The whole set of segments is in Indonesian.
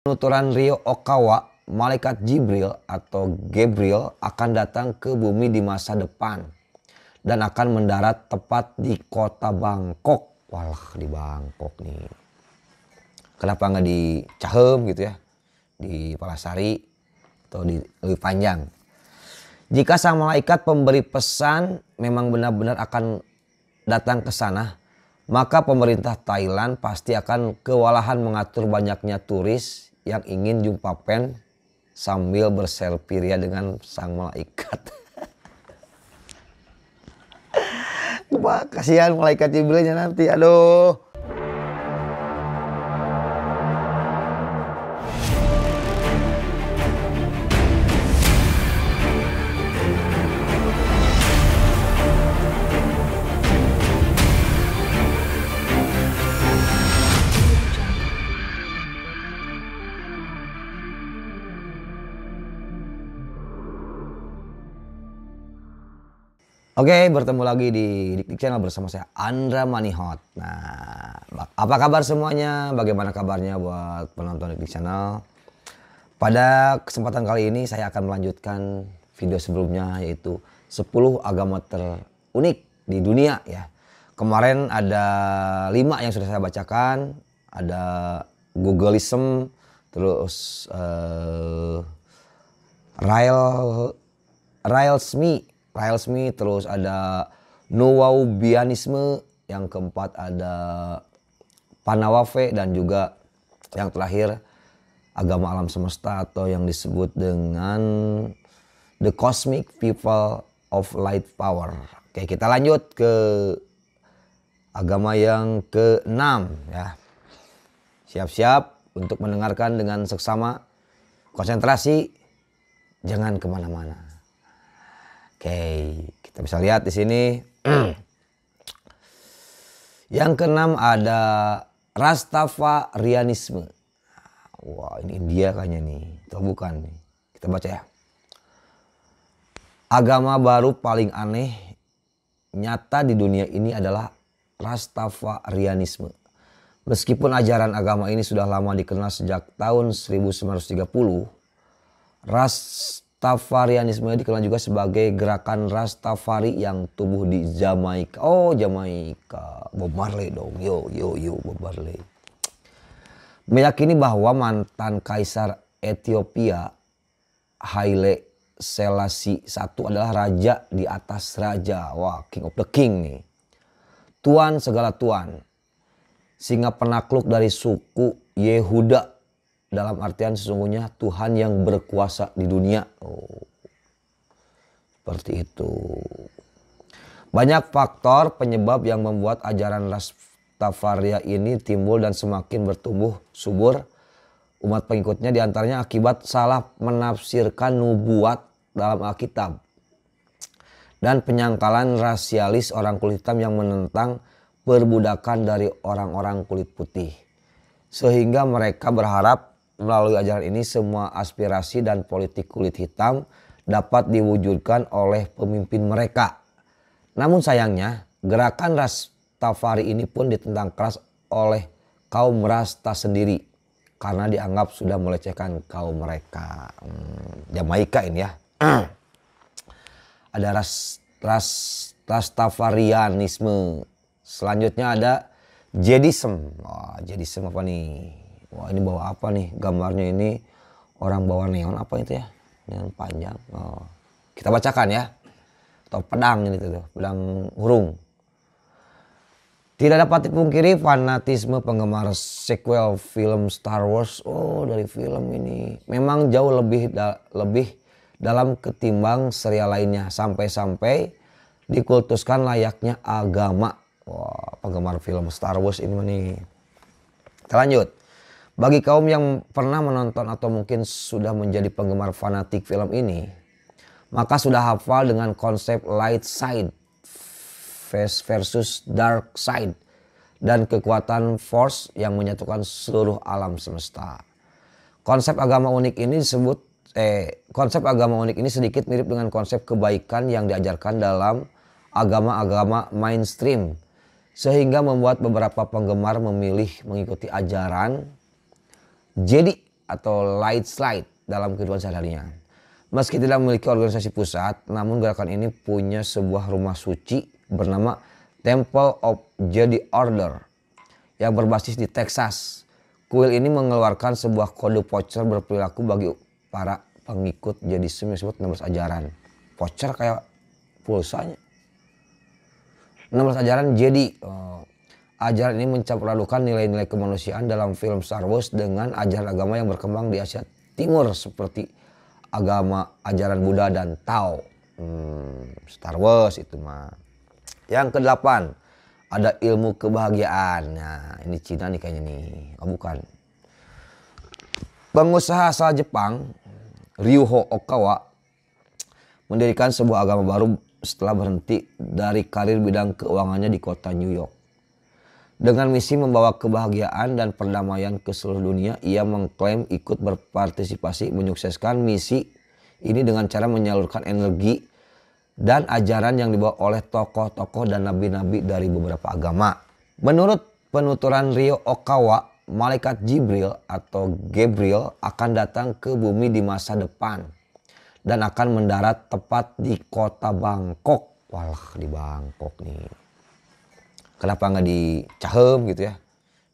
Penuturan Rio Okawa, malaikat Jibril atau Gabriel akan datang ke bumi di masa depan dan akan mendarat tepat di kota Bangkok. Walah di Bangkok nih. Kenapa nggak di Cahem gitu ya? Di Palasari atau di lebih panjang. Jika sang malaikat pemberi pesan memang benar-benar akan datang ke sana, maka pemerintah Thailand pasti akan kewalahan mengatur banyaknya turis yang ingin jumpa pen sambil berselfie ria dengan sang malaikat. Wah, kasihan malaikat Jibrilnya nanti. Aduh. Oke, bertemu lagi di Dik Dik Channel bersama saya Andra Manihot. Nah, apa kabar semuanya? Bagaimana kabarnya buat penonton Dik Dik Channel? Pada kesempatan kali ini saya akan melanjutkan video sebelumnya yaitu 10 agama terunik di dunia ya. Kemarin ada 5 yang sudah saya bacakan, ada Googleism, terus uh, eh, Rail Railsmi Rael Smith, terus ada Nuwaubianisme, yang keempat ada Panawafe dan juga yang terakhir agama alam semesta atau yang disebut dengan The Cosmic People of Light Power. Oke, kita lanjut ke agama yang keenam ya. Siap-siap untuk mendengarkan dengan seksama, konsentrasi, jangan kemana-mana. Oke, kita bisa lihat di sini. Yang keenam ada Rastafarianisme. Wah, ini India kayaknya nih. Tuh bukan nih. Kita baca ya. Agama baru paling aneh nyata di dunia ini adalah Rastafarianisme. Meskipun ajaran agama ini sudah lama dikenal sejak tahun 1930, Rastafarianisme dikenal juga sebagai gerakan Rastafari yang tumbuh di Jamaika. Oh, Jamaika. Bob Marley dong. Yo, yo, yo, Bob Marley. Meyakini bahwa mantan kaisar Ethiopia Haile Selassie I adalah raja di atas raja. Wah, king of the king nih. Tuan segala tuan. Singa penakluk dari suku Yehuda dalam artian sesungguhnya Tuhan yang berkuasa di dunia. Oh, seperti itu. Banyak faktor penyebab yang membuat ajaran Rastafaria ini timbul dan semakin bertumbuh subur. Umat pengikutnya diantaranya akibat salah menafsirkan nubuat dalam Alkitab. Dan penyangkalan rasialis orang kulit hitam yang menentang perbudakan dari orang-orang kulit putih. Sehingga mereka berharap melalui ajaran ini semua aspirasi dan politik kulit hitam dapat diwujudkan oleh pemimpin mereka. Namun sayangnya, gerakan ras tafari ini pun ditentang keras oleh kaum Rasta sendiri karena dianggap sudah melecehkan kaum mereka. Hmm, Jamaika ini ya. ada ras, ras, Rastafarianisme. Selanjutnya ada Jedism. Oh, Jedism apa nih? wah ini bawa apa nih gambarnya ini orang bawa neon apa itu ya neon panjang oh. kita bacakan ya atau pedang ini tuh pedang hurung tidak dapat dipungkiri fanatisme penggemar sequel film Star Wars oh dari film ini memang jauh lebih da lebih dalam ketimbang serial lainnya sampai-sampai dikultuskan layaknya agama wah penggemar film Star Wars ini nih kita lanjut bagi kaum yang pernah menonton atau mungkin sudah menjadi penggemar fanatik film ini, maka sudah hafal dengan konsep light side versus dark side dan kekuatan force yang menyatukan seluruh alam semesta. Konsep agama unik ini disebut eh konsep agama unik ini sedikit mirip dengan konsep kebaikan yang diajarkan dalam agama-agama mainstream sehingga membuat beberapa penggemar memilih mengikuti ajaran jadi atau light slide dalam kehidupan sehari-harinya. Meski tidak memiliki organisasi pusat, namun gerakan ini punya sebuah rumah suci bernama Temple of Jedi Order yang berbasis di Texas. Kuil ini mengeluarkan sebuah kode voucher berperilaku bagi para pengikut jadi semi sebut Nomor ajaran. Voucher kayak pulsanya. Nomor ajaran jadi Oh, eh, Ajaran ini mencampuradukkan nilai-nilai kemanusiaan dalam film Star Wars dengan ajaran agama yang berkembang di Asia Timur seperti agama ajaran Buddha dan Tao. Hmm, Star Wars itu mah. Yang kedelapan, ada ilmu kebahagiaan. Nah, ini Cina nih kayaknya nih. Oh, bukan. Pengusaha asal Jepang, Ryuho Okawa, mendirikan sebuah agama baru setelah berhenti dari karir bidang keuangannya di kota New York. Dengan misi membawa kebahagiaan dan perdamaian ke seluruh dunia, ia mengklaim ikut berpartisipasi menyukseskan misi ini dengan cara menyalurkan energi dan ajaran yang dibawa oleh tokoh-tokoh dan nabi-nabi dari beberapa agama. Menurut penuturan Rio Okawa, malaikat Jibril atau Gabriel akan datang ke bumi di masa depan dan akan mendarat tepat di kota Bangkok. Walah di Bangkok nih kenapa nggak di Cahem gitu ya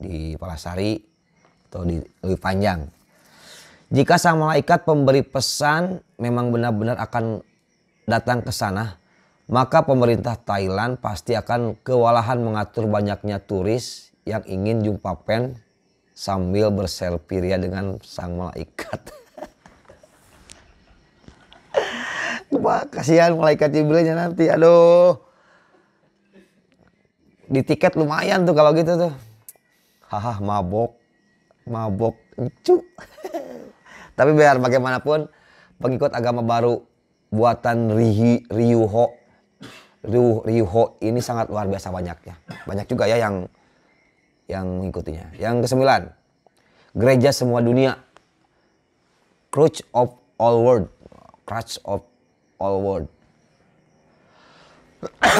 di Palasari atau di lebih panjang jika sang malaikat pemberi pesan memang benar-benar akan datang ke sana maka pemerintah Thailand pasti akan kewalahan mengatur banyaknya turis yang ingin jumpa pen sambil berselfie ria dengan sang malaikat. Wah, kasihan malaikat Jibrilnya nanti. Aduh di tiket lumayan tuh kalau gitu tuh. hahaha mabok, mabok, cu. Tapi biar bagaimanapun pengikut agama baru buatan Rihi, Ryuho, Ryu, Ryuho ini sangat luar biasa banyaknya. Banyak juga ya yang yang mengikutinya. Yang kesembilan, gereja semua dunia. Crutch of all world. Crutch of all world.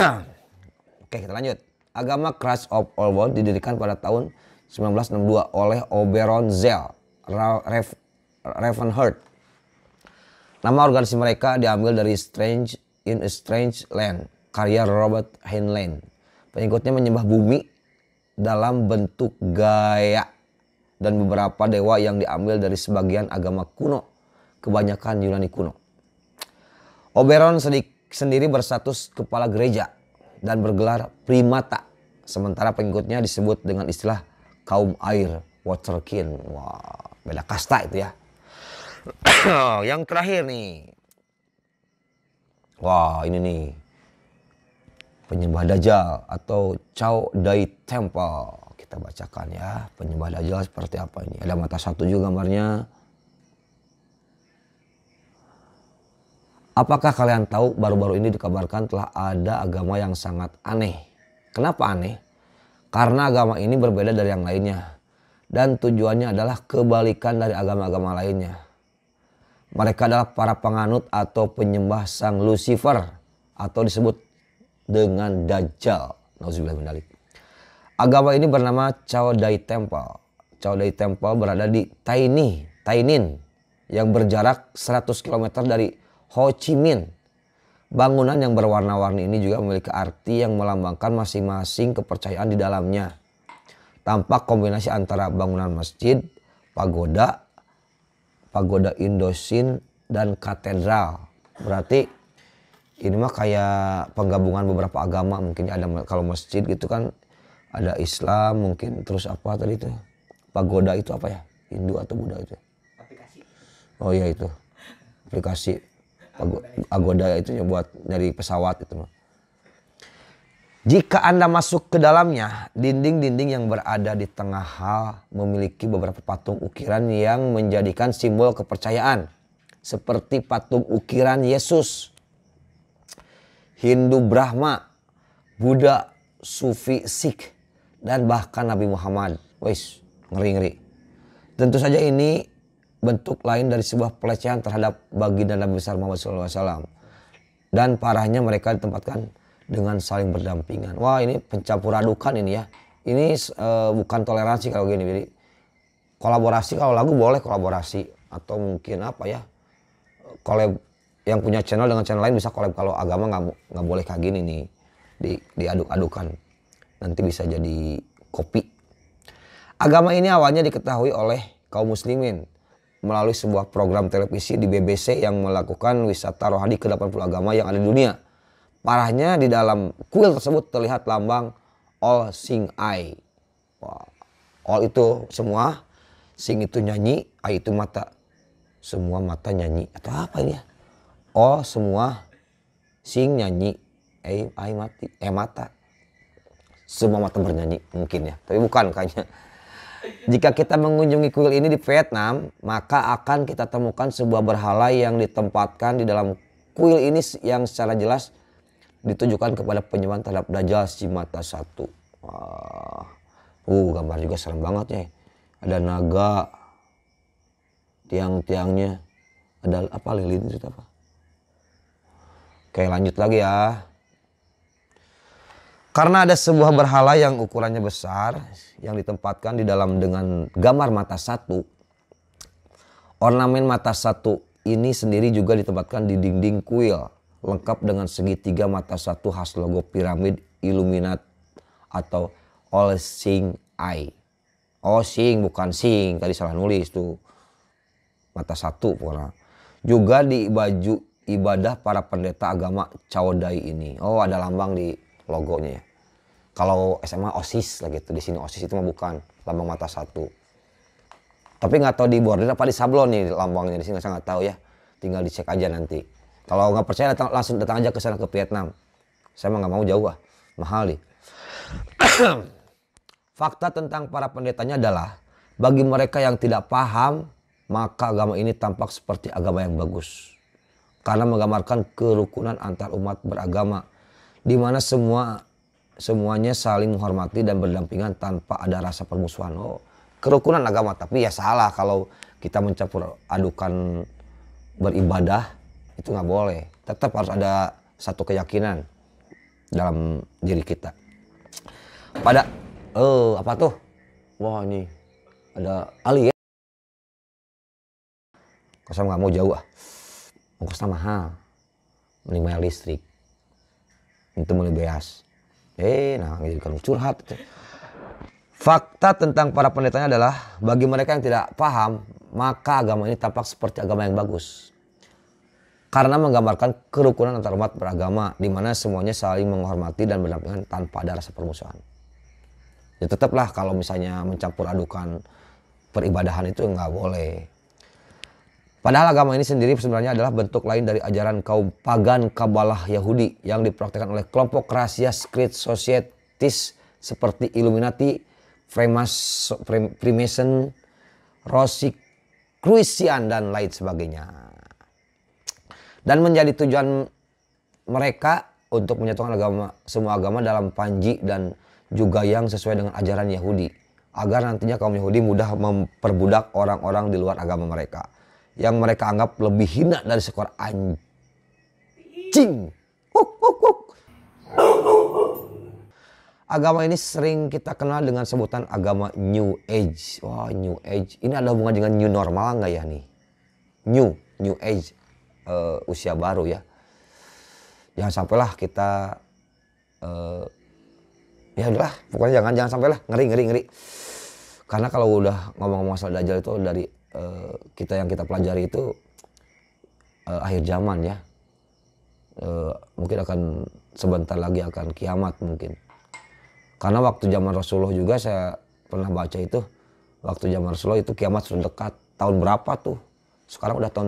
Oke, kita lanjut. Agama Christ of All World didirikan pada tahun 1962 oleh Oberon Zell Ravenheart. Hurd. Nama organisasi mereka diambil dari Strange in a Strange Land, karya Robert Heinlein. Pengikutnya menyembah bumi dalam bentuk gaya dan beberapa dewa yang diambil dari sebagian agama kuno, kebanyakan Yunani kuno. Oberon sendiri bersatus kepala gereja dan bergelar primata. Sementara pengikutnya disebut dengan istilah kaum air, waterkin. Wah, beda kasta itu ya. yang terakhir nih. Wah, ini nih. Penyembah Dajjal atau Chao Dai Temple. Kita bacakan ya, penyembah Dajjal seperti apa ini. Ada mata satu juga gambarnya Apakah kalian tahu baru-baru ini dikabarkan telah ada agama yang sangat aneh? Kenapa aneh? Karena agama ini berbeda dari yang lainnya dan tujuannya adalah kebalikan dari agama-agama lainnya. Mereka adalah para penganut atau penyembah sang Lucifer atau disebut dengan Dajjal. Agama ini bernama Chaudai Temple. Chaudai Temple berada di Taini, Tainin yang berjarak 100 km dari Ho Chi Minh. Bangunan yang berwarna-warni ini juga memiliki arti yang melambangkan masing-masing kepercayaan di dalamnya. Tampak kombinasi antara bangunan masjid, pagoda, pagoda Indosin, dan katedral. Berarti ini mah kayak penggabungan beberapa agama mungkin ada kalau masjid gitu kan ada Islam mungkin terus apa tadi itu pagoda itu apa ya Hindu atau Buddha itu aplikasi oh iya itu aplikasi agoda itu buat dari pesawat itu mah. Jika Anda masuk ke dalamnya, dinding-dinding yang berada di tengah hal memiliki beberapa patung ukiran yang menjadikan simbol kepercayaan. Seperti patung ukiran Yesus, Hindu Brahma, Buddha, Sufi, Sikh, dan bahkan Nabi Muhammad. Wes, ngeri-ngeri. Tentu saja ini bentuk lain dari sebuah pelecehan terhadap baginda Nabi besar Muhammad SAW. Dan parahnya mereka ditempatkan dengan saling berdampingan. Wah ini pencampur adukan ini ya. Ini e, bukan toleransi kalau gini. Jadi kolaborasi kalau lagu boleh kolaborasi atau mungkin apa ya kolab yang punya channel dengan channel lain bisa kolab kalau agama nggak nggak boleh kayak gini nih di diaduk-adukan nanti bisa jadi kopi agama ini awalnya diketahui oleh kaum muslimin melalui sebuah program televisi di BBC yang melakukan wisata rohani ke 80 agama yang ada di dunia. Parahnya di dalam kuil tersebut terlihat lambang All Sing I. All itu semua, Sing itu nyanyi, I itu mata. Semua mata nyanyi. Atau apa ini ya? All semua, Sing nyanyi, I, eh, I mati, eh mata. Semua mata bernyanyi mungkin ya. Tapi bukan kayaknya jika kita mengunjungi kuil ini di Vietnam, maka akan kita temukan sebuah berhala yang ditempatkan di dalam kuil ini yang secara jelas ditujukan kepada penyembahan terhadap Dajjal si mata satu. Wah. Uh, gambar juga serem banget ya. Ada naga, tiang-tiangnya, ada apa lilin itu apa? Oke lanjut lagi ya. Karena ada sebuah berhala yang ukurannya besar, yang ditempatkan di dalam dengan gambar mata satu. Ornamen mata satu ini sendiri juga ditempatkan di dinding kuil, lengkap dengan segitiga mata satu khas logo piramid Illuminat atau All Sing Eye. Oh sing bukan sing, tadi salah nulis tuh. Mata satu pula. Juga di baju ibadah para pendeta agama cawodai ini. Oh ada lambang di logonya ya. Kalau SMA OSIS lah gitu, di sini OSIS itu mah bukan lambang mata satu. Tapi nggak tahu di border apa di sablon nih lambangnya di sini saya nggak tahu ya. Tinggal dicek aja nanti. Kalau nggak percaya datang, langsung datang aja ke sana ke Vietnam. Saya mah nggak mau jauh ah, mahal nih. Fakta tentang para pendetanya adalah bagi mereka yang tidak paham maka agama ini tampak seperti agama yang bagus karena menggambarkan kerukunan antar umat beragama di mana semua semuanya saling menghormati dan berdampingan tanpa ada rasa permusuhan. Oh, kerukunan agama tapi ya salah kalau kita mencampur adukan beribadah itu nggak boleh. Tetap harus ada satu keyakinan dalam diri kita. Pada eh oh, apa tuh? Wah ini ada Ali ya. Kosong nggak mau jauh ah. Ongkosnya mahal. Mending bayar listrik itu mulai beas eh nah jadi kalau curhat fakta tentang para pendetanya adalah bagi mereka yang tidak paham maka agama ini tampak seperti agama yang bagus karena menggambarkan kerukunan antar umat beragama di mana semuanya saling menghormati dan berdampingan tanpa ada rasa permusuhan. Ya tetaplah kalau misalnya mencampur adukan peribadahan itu nggak boleh. Padahal agama ini sendiri sebenarnya adalah bentuk lain dari ajaran kaum pagan Kabalah Yahudi yang dipraktekkan oleh kelompok rahasia skrit sosietis seperti Illuminati, Freemason, Rosicrucian dan lain sebagainya. Dan menjadi tujuan mereka untuk menyatukan agama semua agama dalam panji dan juga yang sesuai dengan ajaran Yahudi agar nantinya kaum Yahudi mudah memperbudak orang-orang di luar agama mereka yang mereka anggap lebih hina dari seekor anjing. Agama ini sering kita kenal dengan sebutan agama New Age. Wah, New Age. Ini ada hubungan dengan New Normal nggak ya nih? New, New Age, uh, usia baru ya. Jangan sampailah kita, uh, ya udahlah, pokoknya jangan jangan sampailah ngeri ngeri ngeri. Karena kalau udah ngomong-ngomong soal dajjal itu dari Eh, kita yang kita pelajari itu uh, akhir zaman ya uh, mungkin akan sebentar lagi akan kiamat mungkin karena waktu zaman Rasulullah juga saya pernah baca itu waktu zaman Rasulullah itu kiamat sudah dekat tahun berapa tuh sekarang udah tahun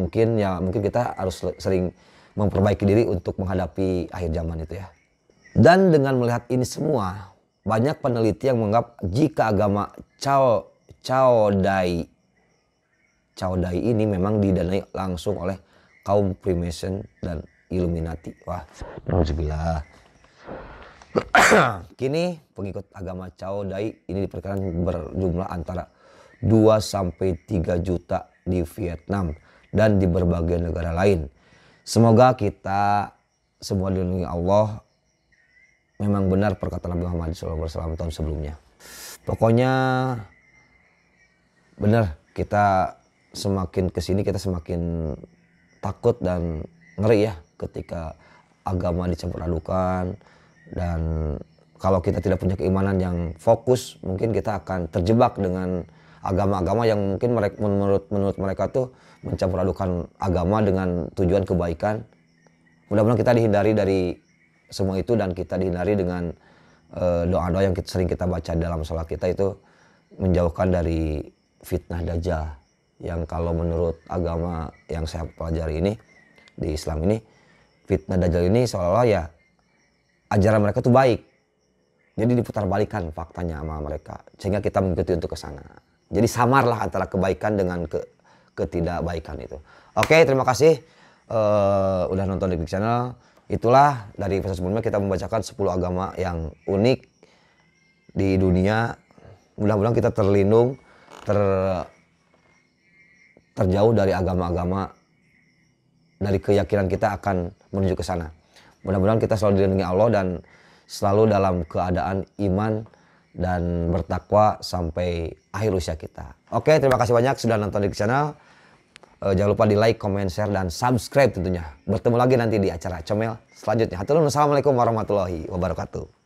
2022 mungkin ya mungkin kita harus sering memperbaiki diri untuk menghadapi akhir zaman itu ya dan dengan melihat ini semua banyak peneliti yang menganggap jika agama Chao Cao Dai. Cao Dai ini memang didanai langsung oleh kaum Freemason dan Illuminati. Wah, alhamdulillah. Kini pengikut agama Cao Dai ini diperkirakan berjumlah antara 2 sampai 3 juta di Vietnam dan di berbagai negara lain. Semoga kita semua dilindungi Allah memang benar perkataan Nabi Muhammad SAW tahun sebelumnya. Pokoknya bener kita semakin kesini kita semakin takut dan ngeri ya ketika agama dicampur adukan dan kalau kita tidak punya keimanan yang fokus mungkin kita akan terjebak dengan agama-agama yang mungkin mereka menurut menurut mereka tuh mencampur adukan agama dengan tujuan kebaikan. Mudah-mudahan kita dihindari dari semua itu dan kita dihindari dengan eh, doa-doa uh, yang kita, sering kita baca dalam sholat kita itu menjauhkan dari fitnah dajjal yang kalau menurut agama yang saya pelajari ini di Islam ini fitnah dajjal ini seolah-olah ya ajaran mereka tuh baik jadi diputar balikan faktanya sama mereka sehingga kita mengikuti untuk ke sana jadi samarlah antara kebaikan dengan ke ketidakbaikan itu oke terima kasih uh, udah nonton di Big Channel itulah dari episode sebelumnya kita membacakan 10 agama yang unik di dunia mudah-mudahan kita terlindung ter terjauh dari agama-agama dari keyakinan kita akan menuju ke sana. Mudah-mudahan kita selalu dilindungi Allah dan selalu dalam keadaan iman dan bertakwa sampai akhir usia kita. Oke, terima kasih banyak sudah nonton di channel. Eh, jangan lupa di like, comment, share, dan subscribe tentunya. Bertemu lagi nanti di acara Comel selanjutnya. Assalamualaikum warahmatullahi wabarakatuh.